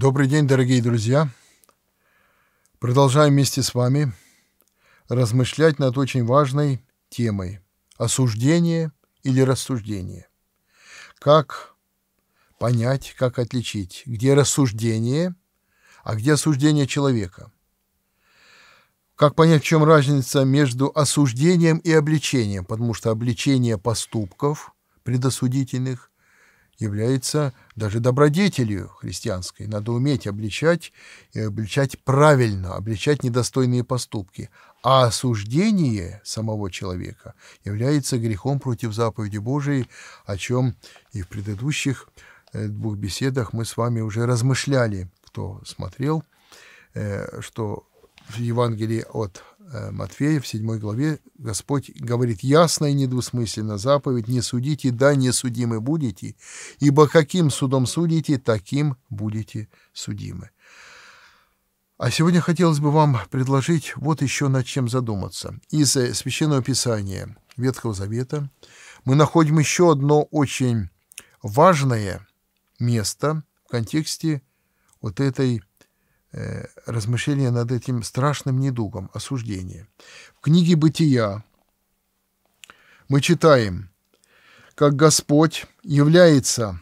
Добрый день, дорогие друзья! Продолжаем вместе с вами размышлять над очень важной темой – осуждение или рассуждение. Как понять, как отличить, где рассуждение, а где осуждение человека? Как понять, в чем разница между осуждением и обличением? Потому что обличение поступков предосудительных является даже добродетелью христианской. Надо уметь обличать, и э, обличать правильно, обличать недостойные поступки. А осуждение самого человека является грехом против заповеди Божией, о чем и в предыдущих э, двух беседах мы с вами уже размышляли, кто смотрел, э, что в Евангелии от Э, Матфея в 7 главе Господь говорит ясно и недвусмысленно заповедь «Не судите, да не судимы будете, ибо каким судом судите, таким будете судимы». А сегодня хотелось бы вам предложить вот еще над чем задуматься. Из э, Священного Писания Ветхого Завета мы находим еще одно очень важное место в контексте вот этой Э, размышления над этим страшным недугом, осуждение. В книге «Бытия» мы читаем, как Господь является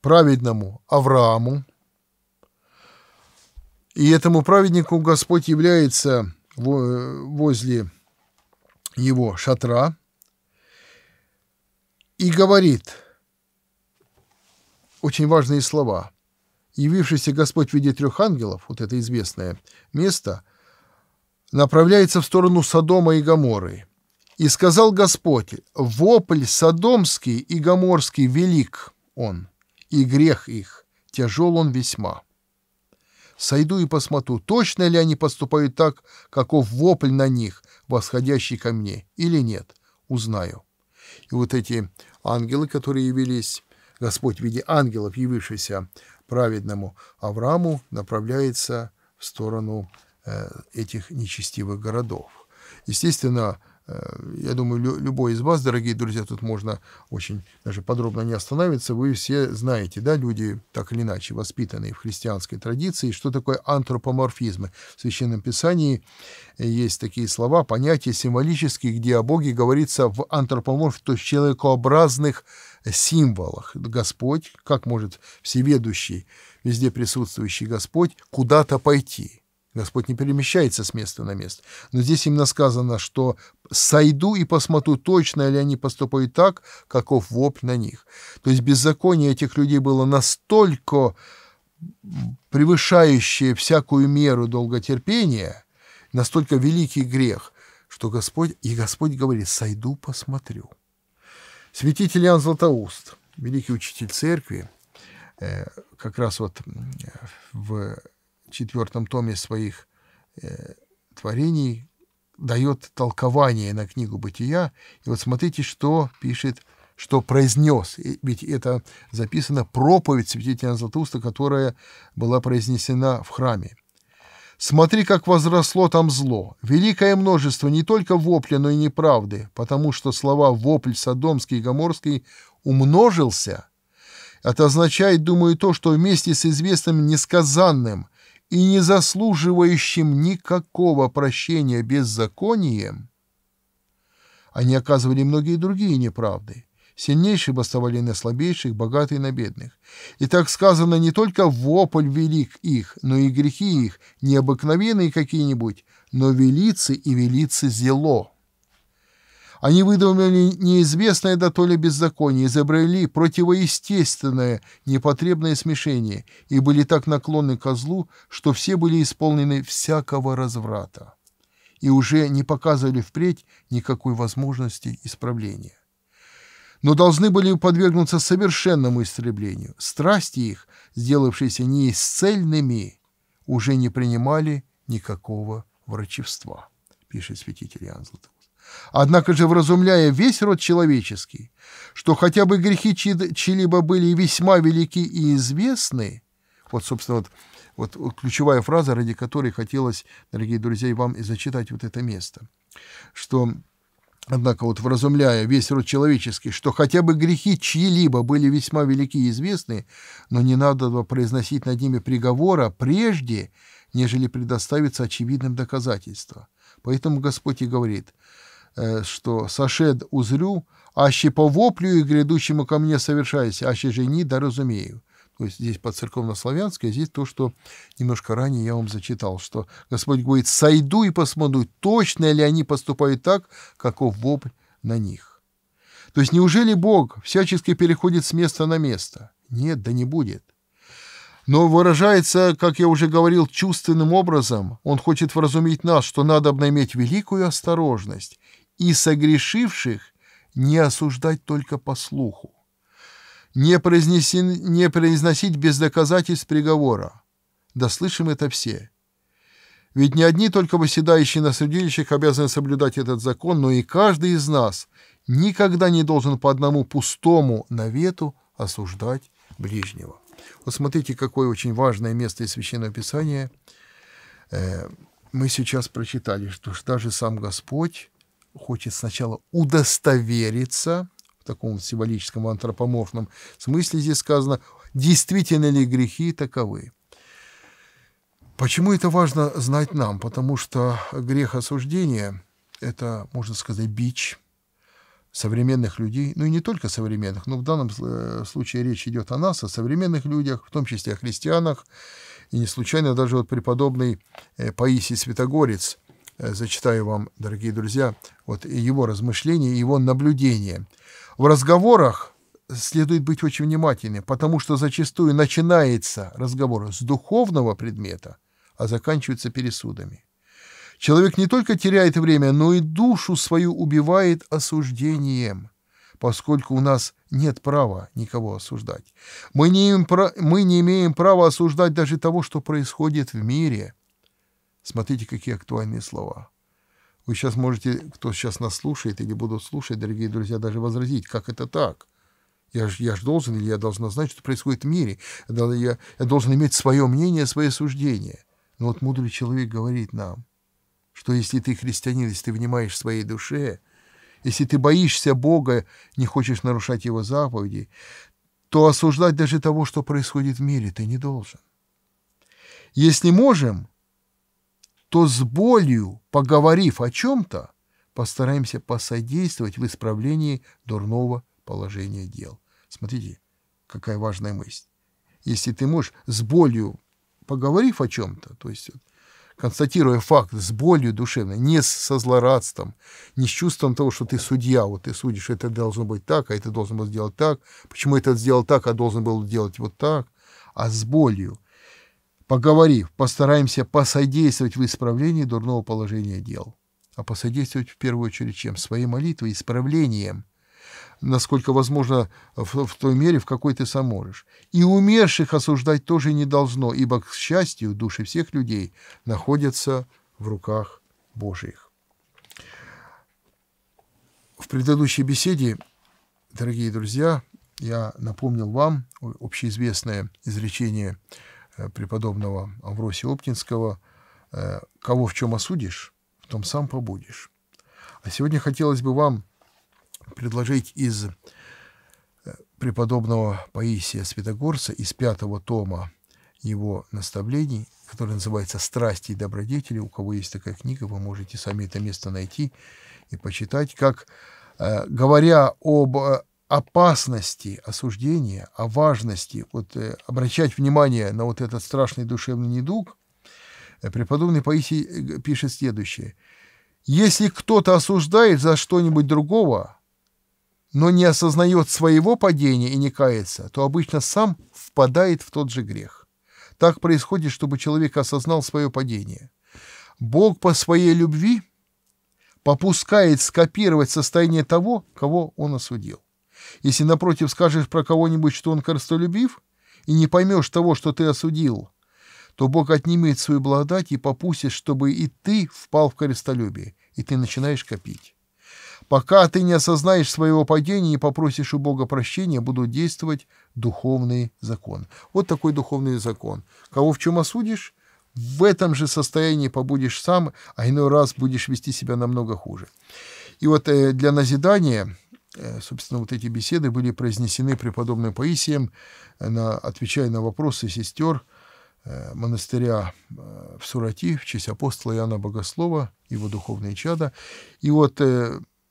праведному Аврааму, и этому праведнику Господь является э, возле его шатра и говорит очень важные слова – явившийся Господь в виде трех ангелов, вот это известное место, направляется в сторону Содома и Гоморы. «И сказал Господь, вопль содомский и гоморский велик он, и грех их, тяжел он весьма. Сойду и посмотрю, точно ли они поступают так, каков вопль на них, восходящий ко мне, или нет, узнаю». И вот эти ангелы, которые явились, Господь в виде ангелов, явившийся праведному Аврааму направляется в сторону э, этих нечестивых городов. Естественно, э, я думаю, любой из вас, дорогие друзья, тут можно очень даже подробно не останавливаться. Вы все знаете, да, люди так или иначе воспитанные в христианской традиции, что такое антропоморфизм. В Священном Писании есть такие слова, понятия символические, где о Боге говорится в антропоморф, то есть человекообразных символах. Господь, как может всеведущий, везде присутствующий Господь, куда-то пойти? Господь не перемещается с места на место. Но здесь именно сказано, что «сойду и посмотрю, точно ли они поступают так, каков вопль на них». То есть беззаконие этих людей было настолько превышающее всякую меру долготерпения, настолько великий грех, что Господь, и Господь говорит, «сойду, посмотрю». Святитель Иоанн Златоуст, великий учитель церкви, э, как раз вот э, в четвертом томе своих э, творений дает толкование на книгу «Бытия». И вот смотрите, что пишет, что произнес. Ведь это записано проповедь святителя Златоуста, которая была произнесена в храме. Смотри, как возросло там зло. Великое множество не только вопля, но и неправды, потому что слова «вопль» содомский и гоморский «умножился» это означает, думаю, то, что вместе с известным несказанным и не заслуживающим никакого прощения беззаконием они оказывали многие другие неправды. Сильнейшие бастовали на слабейших, богатые на бедных. И так сказано не только вопль велик их, но и грехи их, необыкновенные какие-нибудь, но велицы и велицы зело. Они выдумали неизвестное да то ли беззаконие, изобрели противоестественное, непотребное смешение и были так наклонны козлу, что все были исполнены всякого разврата и уже не показывали впредь никакой возможности исправления но должны были подвергнуться совершенному истреблению. Страсти их, сделавшиеся неисцельными, уже не принимали никакого врачевства, пишет святитель Иоанн Златоуст. Однако же, вразумляя весь род человеческий, что хотя бы грехи чьи-либо были весьма велики и известны, вот, собственно, вот, вот ключевая фраза, ради которой хотелось, дорогие друзья, вам и зачитать вот это место, что Однако вот вразумляя весь род человеческий, что хотя бы грехи чьи-либо были весьма велики и известны, но не надо произносить над ними приговора прежде, нежели предоставиться очевидным доказательство. Поэтому Господь и говорит, э, что «сошед узрю, аще по воплю и грядущему ко мне совершайся, аще же не разумею то есть здесь по церковно-славянски, а здесь то, что немножко ранее я вам зачитал, что Господь говорит, «Сойду и посмотрю, точно ли они поступают так, каков вопль на них». То есть неужели Бог всячески переходит с места на место? Нет, да не будет. Но выражается, как я уже говорил, чувственным образом. Он хочет вразумить нас, что надо иметь великую осторожность и согрешивших не осуждать только по слуху не, произнеси, не произносить без доказательств приговора. Да слышим это все. Ведь не одни только выседающие на судилищах обязаны соблюдать этот закон, но и каждый из нас никогда не должен по одному пустому навету осуждать ближнего. Вот смотрите, какое очень важное место из Священного Писания э, мы сейчас прочитали, что даже сам Господь хочет сначала удостовериться – в таком символическом антропоморфном смысле здесь сказано, действительно ли грехи таковы. Почему это важно знать нам? Потому что грех осуждения – это, можно сказать, бич современных людей, ну и не только современных, но в данном э, случае речь идет о нас, о современных людях, в том числе о христианах. И не случайно даже вот преподобный э, Паисий Святогорец – Э, зачитаю вам, дорогие друзья, вот его размышления, его наблюдения. В разговорах следует быть очень внимательным, потому что зачастую начинается разговор с духовного предмета, а заканчивается пересудами. Человек не только теряет время, но и душу свою убивает осуждением, поскольку у нас нет права никого осуждать. Мы не, имеем, мы не имеем права осуждать даже того, что происходит в мире – Смотрите, какие актуальные слова. Вы сейчас можете, кто сейчас нас слушает или будут слушать, дорогие друзья, даже возразить, как это так? Я же, я же должен или я должна знать, что происходит в мире. Я, я, я должен иметь свое мнение, свое суждение. Но вот мудрый человек говорит нам, что если ты христианин, если ты внимаешь своей душе, если ты боишься Бога, не хочешь нарушать Его заповеди, то осуждать даже того, что происходит в мире, ты не должен. Если можем, то с болью, поговорив о чем-то, постараемся посодействовать в исправлении дурного положения дел. Смотрите, какая важная мысль. Если ты можешь с болью, поговорив о чем-то, то есть констатируя факт с болью душевной, не со злорадством, не с чувством того, что ты судья, вот ты судишь, это должно быть так, а это должен был сделать так, почему этот сделал так, а должен был делать вот так, а с болью, Поговорив, постараемся посодействовать в исправлении дурного положения дел. А посодействовать в первую очередь чем? Своей молитвой, исправлением насколько возможно, в, в той мере, в какой ты сам можешь. И умерших осуждать тоже не должно, ибо, к счастью, души всех людей находятся в руках Божьих. В предыдущей беседе, дорогие друзья, я напомнил вам общеизвестное изречение Э, преподобного Авросия Оптинского э, «Кого в чем осудишь, в том сам побудешь». А сегодня хотелось бы вам предложить из э, преподобного Паисия Святогорца, из пятого тома его наставлений, который называется «Страсти и добродетели». У кого есть такая книга, вы можете сами это место найти и почитать, как, говоря об опасности осуждения, о важности вот, э, обращать внимание на вот этот страшный душевный недуг, э, преподобный Паисий э, пишет следующее. Если кто-то осуждает за что-нибудь другого, но не осознает своего падения и не кается, то обычно сам впадает в тот же грех. Так происходит, чтобы человек осознал свое падение. Бог по своей любви попускает скопировать состояние того, кого он осудил. Если, напротив, скажешь про кого-нибудь, что он корыстолюбив, и не поймешь того, что ты осудил, то Бог отнимет свою благодать и попустит, чтобы и ты впал в корыстолюбие, и ты начинаешь копить. Пока ты не осознаешь своего падения и попросишь у Бога прощения, будут действовать духовные законы. Вот такой духовный закон. Кого в чем осудишь, в этом же состоянии побудешь сам, а иной раз будешь вести себя намного хуже. И вот э, для назидания Э, собственно, вот эти беседы были произнесены преподобным Паисием, э, на, отвечая на вопросы сестер э, монастыря в Сурати в честь апостола Иоанна Богослова, его духовные чада. И вот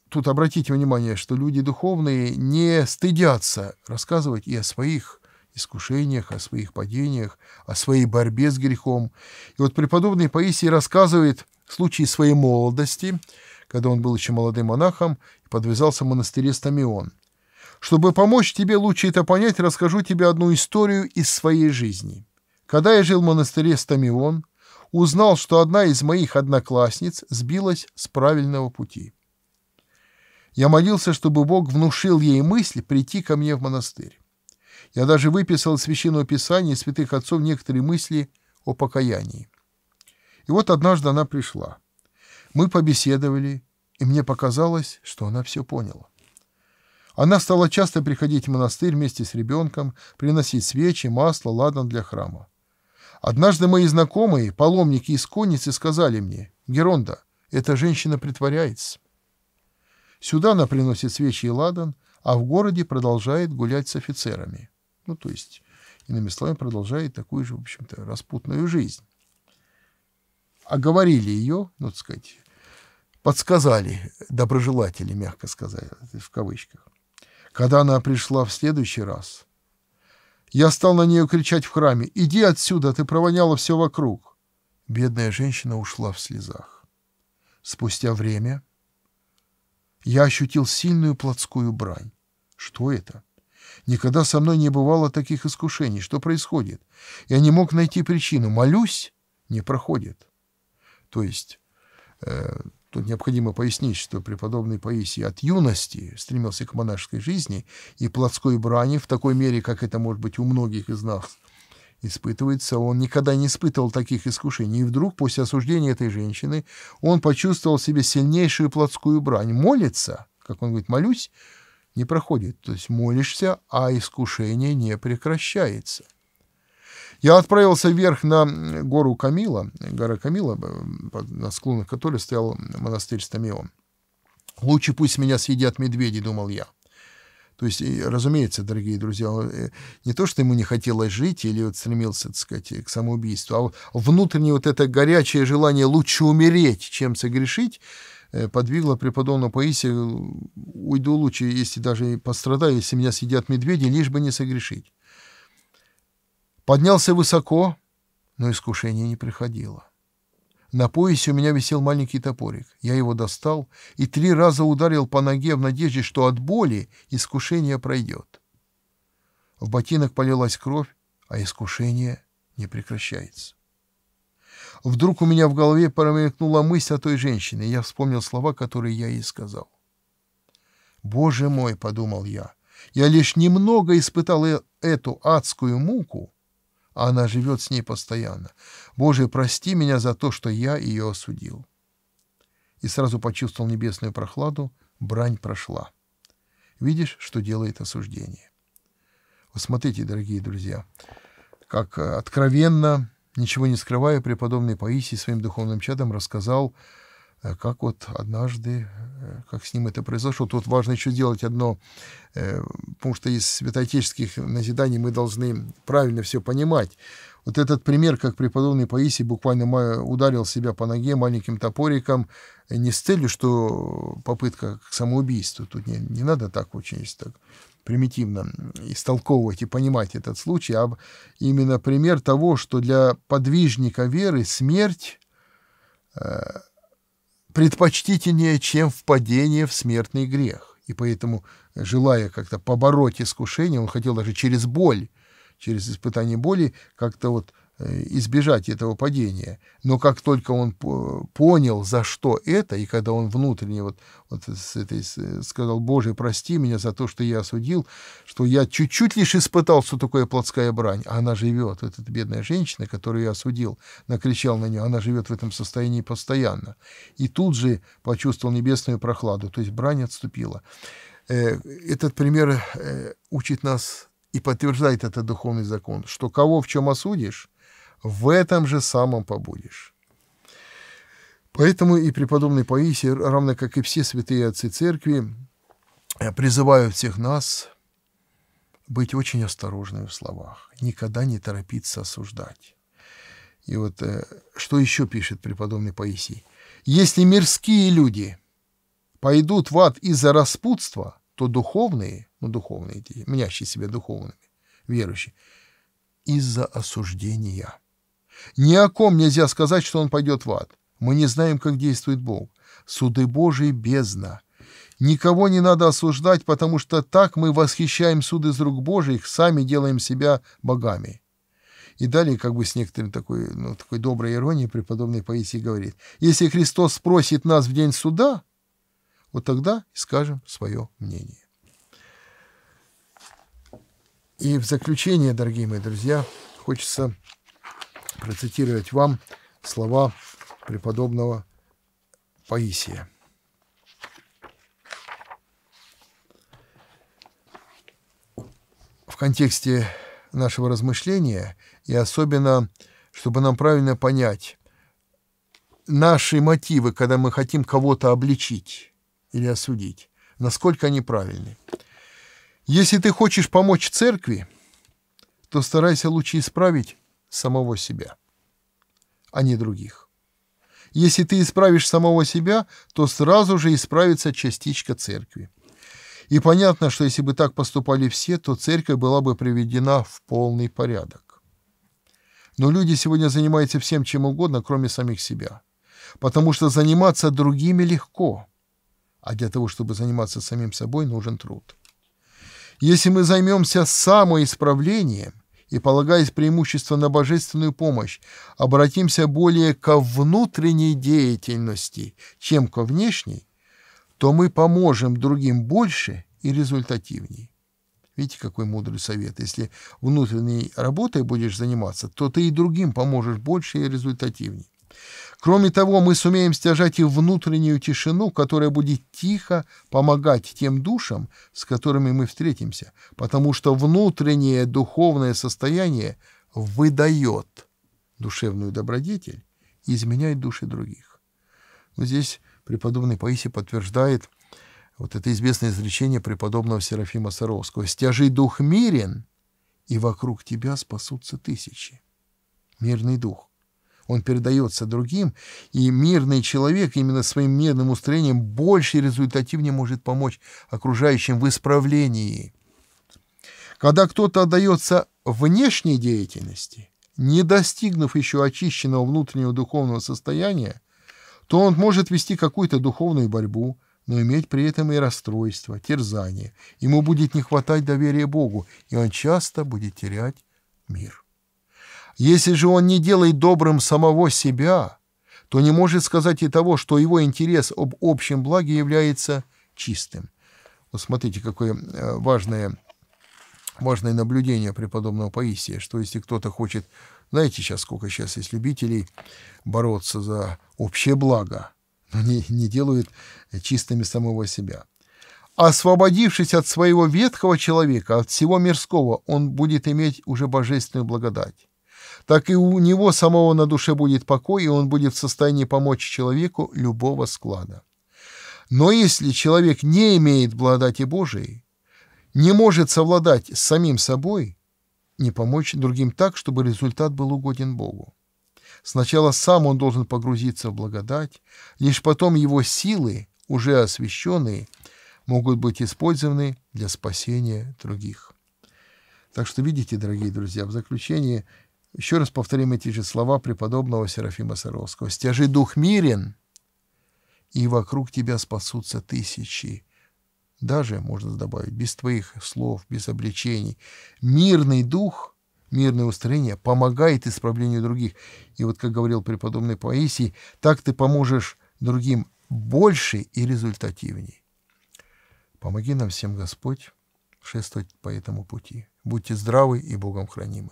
тут обратите внимание, что люди духовные не стыдятся рассказывать и о своих искушениях, о своих падениях, о своей борьбе с грехом. И вот преподобный Паисий рассказывает случаи своей молодости – когда он был еще молодым монахом и подвязался в монастыре Стамион. Чтобы помочь тебе лучше это понять, расскажу тебе одну историю из своей жизни. Когда я жил в монастыре Стамион, узнал, что одна из моих одноклассниц сбилась с правильного пути. Я молился, чтобы Бог внушил ей мысль прийти ко мне в монастырь. Я даже выписал из Священного Писания и святых отцов некоторые мысли о покаянии. И вот однажды она пришла. Мы побеседовали, и мне показалось, что она все поняла. Она стала часто приходить в монастырь вместе с ребенком, приносить свечи, масло, ладан для храма. Однажды мои знакомые, паломники из конницы, сказали мне, «Геронда, эта женщина притворяется». Сюда она приносит свечи и ладан, а в городе продолжает гулять с офицерами. Ну, то есть, иными словами, продолжает такую же, в общем-то, распутную жизнь. Оговорили ее, ну, так сказать, подсказали доброжелатели, мягко сказать, в кавычках. Когда она пришла в следующий раз, я стал на нее кричать в храме «Иди отсюда, ты провоняла все вокруг!» Бедная женщина ушла в слезах. Спустя время я ощутил сильную плотскую брань. Что это? Никогда со мной не бывало таких искушений. Что происходит? Я не мог найти причину. Молюсь — не проходит. То есть э, Тут необходимо пояснить, что преподобный Паисий от юности стремился к монашеской жизни и плотской брани в такой мере, как это может быть у многих из нас, испытывается. Он никогда не испытывал таких искушений. И вдруг, после осуждения этой женщины, он почувствовал в себе сильнейшую плотскую брань. Молится, как он говорит, молюсь, не проходит. То есть молишься, а искушение не прекращается. Я отправился вверх на гору Камила, гора Камила, э, на склонах которой стоял монастырь Стамион. «Лучше пусть меня съедят медведи», — думал я. То есть, разумеется, дорогие друзья, э, не то, что ему не хотелось жить или вот стремился, так сказать, к самоубийству, а внутреннее вот это горячее желание лучше умереть, чем согрешить, э, подвигло преподобного Паисия, уйду лучше, если даже пострадаю, если меня съедят медведи, лишь бы не согрешить. Поднялся высоко, но искушение не приходило. На поясе у меня висел маленький топорик. Я его достал и три раза ударил по ноге в надежде, что от боли искушение пройдет. В ботинок полилась кровь, а искушение не прекращается. Вдруг у меня в голове промелькнула мысль о той женщине, и я вспомнил слова, которые я ей сказал. «Боже мой!» — подумал я. «Я лишь немного испытал э-, эту адскую муку, а она живет с ней постоянно. Боже, прости меня за то, что я ее осудил. И сразу почувствовал небесную прохладу, брань прошла. Видишь, что делает осуждение. Вот смотрите, дорогие друзья, как э, откровенно, ничего не скрывая, преподобный Паисий своим духовным чадом рассказал Э, как вот однажды, э, как с ним это произошло. Тут важно еще делать одно, э, потому что из святоотеческих назиданий мы должны правильно все понимать. Вот этот пример, как преподобный Паисий буквально ударил себя по ноге маленьким топориком, не с целью, что попытка к самоубийству. Тут не, не надо так очень, так примитивно истолковывать и понимать этот случай, а именно пример того, что для подвижника веры смерть предпочтительнее, чем впадение в смертный грех. И поэтому, желая как-то побороть искушение, он хотел даже через боль, через испытание боли, как-то вот Э, избежать этого падения. Но как только он понял, за что это, и когда он внутренне вот, вот с этой, сказал, «Боже, прости меня за то, что я осудил, что я чуть-чуть лишь испытал, что такое плотская брань, а она живет, вот эта бедная женщина, которую я осудил, накричал на нее, она живет в этом состоянии постоянно». И тут же почувствовал небесную прохладу, то есть брань отступила. Э, этот пример э, учит нас и подтверждает этот духовный закон, что кого в чем осудишь, в этом же самом побудешь. Поэтому и преподобный Паисий, равно как и все святые отцы церкви, э, призывают всех нас быть очень осторожными в словах, никогда не торопиться осуждать. И вот э, что еще пишет преподобный Паисий? «Если мирские люди пойдут в ад из-за распутства, то духовные, ну духовные, те, мнящие себя духовными, верующие, из-за осуждения». Ни о ком нельзя сказать, что он пойдет в ад. Мы не знаем, как действует Бог. Суды Божии бездна. Никого не надо осуждать, потому что так мы восхищаем суды из рук Божьих, сами делаем себя богами. И далее, как бы с некоторым такой, ну, такой доброй иронией преподобный Паисий говорит, если Христос спросит нас в день суда, вот тогда скажем свое мнение. И в заключение, дорогие мои друзья, хочется процитировать вам слова преподобного Паисия. В контексте нашего размышления и особенно, чтобы нам правильно понять наши мотивы, когда мы хотим кого-то обличить или осудить, насколько они правильны. Если ты хочешь помочь церкви, то старайся лучше исправить самого себя, а не других. Если ты исправишь самого себя, то сразу же исправится частичка церкви. И понятно, что если бы так поступали все, то церковь была бы приведена в полный порядок. Но люди сегодня занимаются всем чем угодно, кроме самих себя. Потому что заниматься другими легко. А для того, чтобы заниматься самим собой, нужен труд. Если мы займемся самоисправлением – и полагаясь преимущество на божественную помощь, обратимся более ко внутренней деятельности, чем ко внешней, то мы поможем другим больше и результативнее. Видите, какой мудрый совет. Если внутренней работой будешь заниматься, то ты и другим поможешь больше и результативнее. Кроме того, мы сумеем стяжать и внутреннюю тишину, которая будет тихо помогать тем душам, с которыми мы встретимся, потому что внутреннее духовное состояние выдает душевную добродетель и изменяет души других. Но здесь преподобный Паисий подтверждает вот это известное изречение преподобного Серафима Саровского. «Стяжи дух мирен, и вокруг тебя спасутся тысячи». Мирный дух — он передается другим, и мирный человек именно своим мирным устроением больше и результативнее может помочь окружающим в исправлении. Когда кто-то отдается внешней деятельности, не достигнув еще очищенного внутреннего духовного состояния, то он может вести какую-то духовную борьбу, но иметь при этом и расстройство, терзание. Ему будет не хватать доверия Богу, и он часто будет терять мир. Если же он не делает добрым самого себя, то не может сказать и того, что его интерес об общем благе является чистым. Вот смотрите, какое э, важное, важное наблюдение преподобного Паисия, что если кто-то хочет, знаете, сейчас сколько сейчас есть любителей бороться за общее благо, но не, не делают чистыми самого себя. Освободившись от своего ветхого человека, от всего мирского, он будет иметь уже божественную благодать так и у него самого на душе будет покой, и он будет в состоянии помочь человеку любого склада. Но если человек не имеет благодати Божией, не может совладать с самим собой, не помочь другим так, чтобы результат был угоден Богу. Сначала сам он должен погрузиться в благодать, лишь потом его силы, уже освященные, могут быть использованы для спасения других. Так что видите, дорогие друзья, в заключение еще раз повторим эти же слова преподобного Серафима Саровского. «Стяжи дух мирен, и вокруг тебя спасутся тысячи». Даже, можно добавить, без твоих слов, без обличений. Мирный дух, мирное устроение помогает исправлению других. И вот, как говорил преподобный Паисий, так ты поможешь другим больше и результативней. Помоги нам всем, Господь, шествовать по этому пути. Будьте здравы и Богом хранимы.